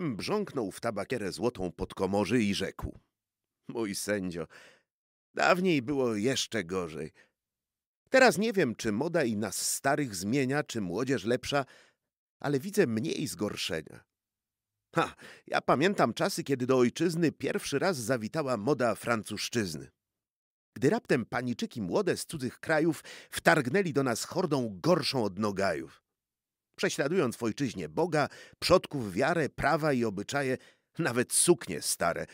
Wtem brząknął w tabakierę złotą pod komorzy i rzekł. Mój sędzio, dawniej było jeszcze gorzej. Teraz nie wiem, czy moda i nas starych zmienia, czy młodzież lepsza, ale widzę mniej zgorszenia. Ha, ja pamiętam czasy, kiedy do ojczyzny pierwszy raz zawitała moda francuszczyzny. Gdy raptem paniczyki młode z cudzych krajów wtargnęli do nas hordą gorszą od nogajów prześladując w ojczyźnie Boga, przodków wiarę, prawa i obyczaje, nawet suknie stare.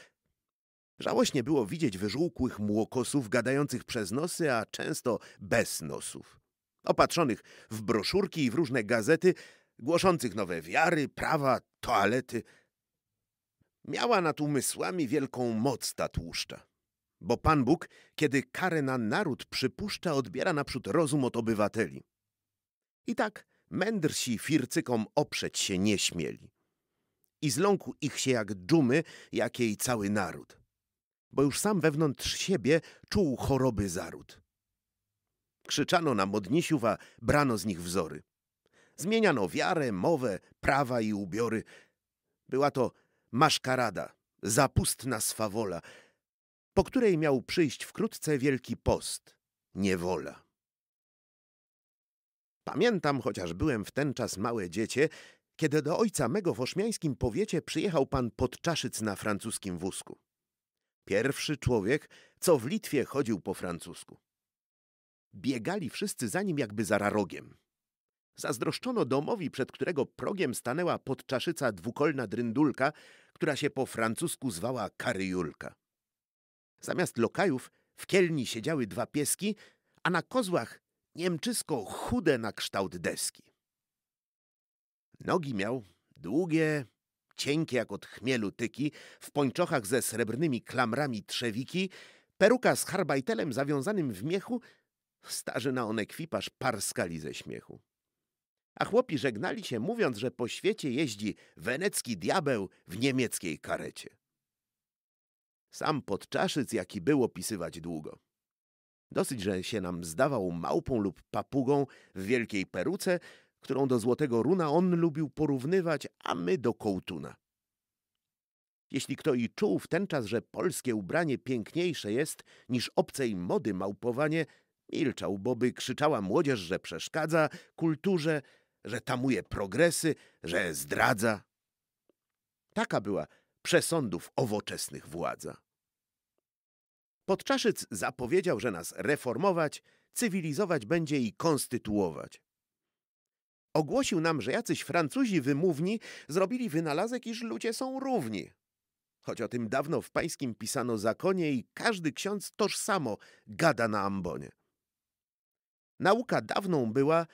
Żałośnie było widzieć wyżółkłych młokosów gadających przez nosy, a często bez nosów. Opatrzonych w broszurki i w różne gazety, głoszących nowe wiary, prawa, toalety. Miała nad umysłami wielką moc ta tłuszcza. Bo Pan Bóg, kiedy karę na naród przypuszcza, odbiera naprzód rozum od obywateli. I tak Mędrsi fircykom oprzeć się nie śmieli. I zląkł ich się jak dżumy, jakiej cały naród. Bo już sam wewnątrz siebie czuł choroby zaród. Krzyczano na modnisiuwa, brano z nich wzory. Zmieniano wiarę, mowę, prawa i ubiory. Była to maszkarada, zapustna swawola, po której miał przyjść wkrótce wielki post, niewola. Pamiętam, chociaż byłem w ten czas małe dziecię, kiedy do ojca mego w oszmiańskim powiecie przyjechał pan podczaszyc na francuskim wózku. Pierwszy człowiek, co w Litwie chodził po francusku. Biegali wszyscy za nim jakby za rarogiem. Zazdroszczono domowi, przed którego progiem stanęła podczaszyca dwukolna dryndulka, która się po francusku zwała karyjulka. Zamiast lokajów w kielni siedziały dwa pieski, a na kozłach niemczysko chude na kształt deski. Nogi miał długie, cienkie jak od chmielu tyki, w pończochach ze srebrnymi klamrami trzewiki, peruka z harbajtelem zawiązanym w miechu, starzy na onekwipaż parskali ze śmiechu. A chłopi żegnali się, mówiąc, że po świecie jeździ wenecki diabeł w niemieckiej karecie. Sam podczaszyc jaki był opisywać długo. Dosyć, że się nam zdawał małpą lub papugą w wielkiej peruce, którą do złotego runa on lubił porównywać, a my do kołtuna. Jeśli kto i czuł w ten czas, że polskie ubranie piękniejsze jest niż obcej mody małpowanie, milczał, bo by krzyczała młodzież, że przeszkadza kulturze, że tamuje progresy, że zdradza. Taka była przesądów owoczesnych władza. Podczaszyc zapowiedział, że nas reformować, cywilizować będzie i konstytuować. Ogłosił nam, że jacyś Francuzi wymówni zrobili wynalazek, iż ludzie są równi. Choć o tym dawno w pańskim pisano zakonie i każdy ksiądz tożsamo gada na ambonie. Nauka dawną była,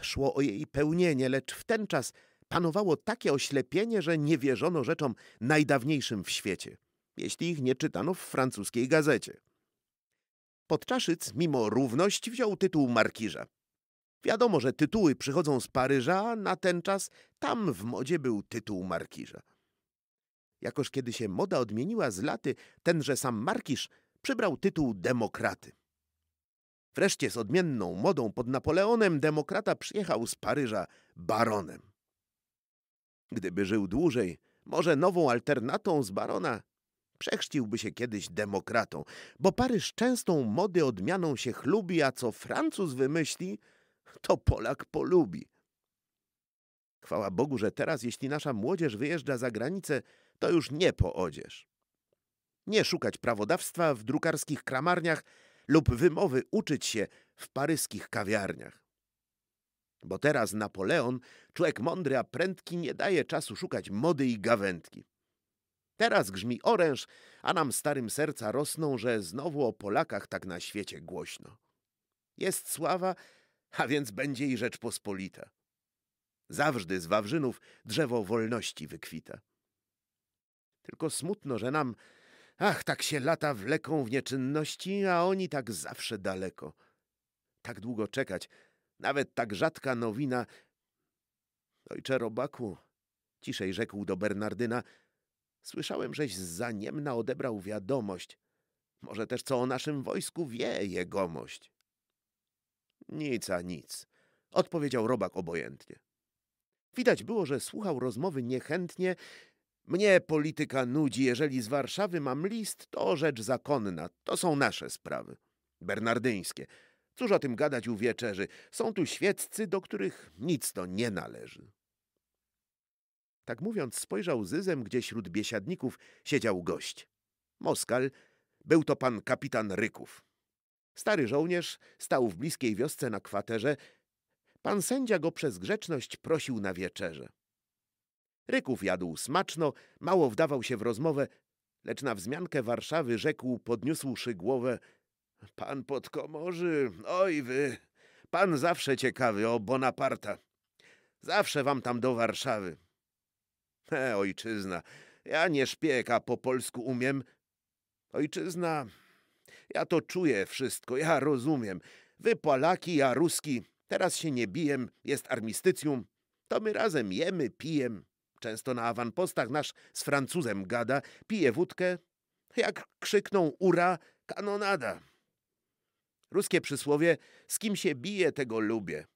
szło o jej pełnienie, lecz w ten czas panowało takie oślepienie, że nie wierzono rzeczom najdawniejszym w świecie – jeśli ich nie czytano w francuskiej gazecie. Podczaszyc, mimo równości, wziął tytuł markiża. Wiadomo, że tytuły przychodzą z Paryża, a na ten czas tam w modzie był tytuł markiża. Jakoż kiedy się moda odmieniła z laty, tenże sam markiż przybrał tytuł demokraty. Wreszcie z odmienną modą pod Napoleonem demokrata przyjechał z Paryża baronem. Gdyby żył dłużej, może nową alternatą z barona Przechrzciłby się kiedyś demokratą, bo Paryż częstą mody odmianą się chlubi, a co Francuz wymyśli, to Polak polubi. Chwała Bogu, że teraz, jeśli nasza młodzież wyjeżdża za granicę, to już nie po odzież. Nie szukać prawodawstwa w drukarskich kramarniach lub wymowy uczyć się w paryskich kawiarniach. Bo teraz Napoleon, człowiek mądry, a prędki, nie daje czasu szukać mody i gawędki. Teraz grzmi oręż, a nam starym serca rosną, że znowu o Polakach tak na świecie głośno. Jest sława, a więc będzie i rzecz pospolita. Zawżdy z Wawrzynów drzewo wolności wykwita. Tylko smutno, że nam, ach, tak się lata wleką w nieczynności, a oni tak zawsze daleko. Tak długo czekać, nawet tak rzadka nowina. Ojcze robaku, ciszej rzekł do Bernardyna, Słyszałem, żeś z zaniemna odebrał wiadomość. Może też co o naszym wojsku wie jegomość. Nic a nic, odpowiedział robak obojętnie. Widać było, że słuchał rozmowy niechętnie. Mnie polityka nudzi, jeżeli z Warszawy mam list, to rzecz zakonna, to są nasze sprawy. Bernardyńskie. Cóż o tym gadać u wieczerzy? Są tu świeccy, do których nic to nie należy. Tak mówiąc, spojrzał zyzem, gdzie wśród biesiadników siedział gość. Moskal, był to pan kapitan Ryków. Stary żołnierz stał w bliskiej wiosce na kwaterze. Pan sędzia go przez grzeczność prosił na wieczerze. Ryków jadł smaczno, mało wdawał się w rozmowę, lecz na wzmiankę Warszawy rzekł, podniósłszy głowę – Pan podkomorzy, oj wy, pan zawsze ciekawy o Bonaparta. Zawsze wam tam do Warszawy. E, ojczyzna, ja nie szpieg, a po polsku umiem. Ojczyzna, ja to czuję wszystko, ja rozumiem. Wy Polaki, ja Ruski, teraz się nie bijem, jest armistycjum. To my razem jemy, pijem. Często na awanpostach nasz z Francuzem gada, pije wódkę. Jak krzykną ura, kanonada. Ruskie przysłowie, z kim się bije, tego lubię.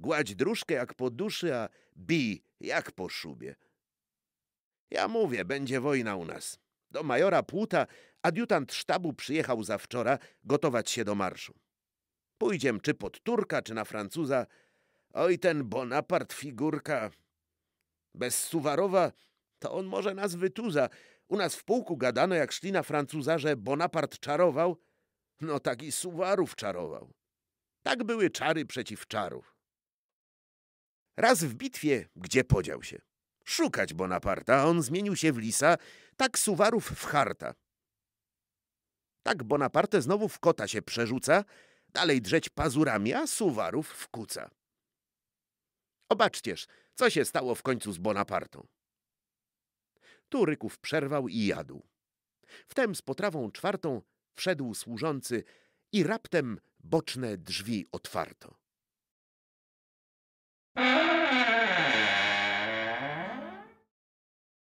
Gładź dróżkę jak po duszy, a bij jak po szubie. Ja mówię, będzie wojna u nas. Do majora Płuta adiutant sztabu przyjechał za wczora gotować się do marszu. Pójdziem czy pod Turka, czy na Francuza. Oj, ten Bonapart figurka. Bez Suwarowa to on może nas wytuza. U nas w pułku gadano, jak szli na Francuza, że Bonapart czarował. No tak i Suwarów czarował. Tak były czary przeciw czarów. Raz w bitwie, gdzie podział się szukać Bonaparta, a on zmienił się w lisa, tak suwarów w harta. Tak Bonaparte znowu w kota się przerzuca, dalej drzeć pazurami, a suwarów w kuca. Obaczcież, co się stało w końcu z Bonapartą. Tu Ryków przerwał i jadł. Wtem z potrawą czwartą wszedł służący i raptem boczne drzwi otwarto.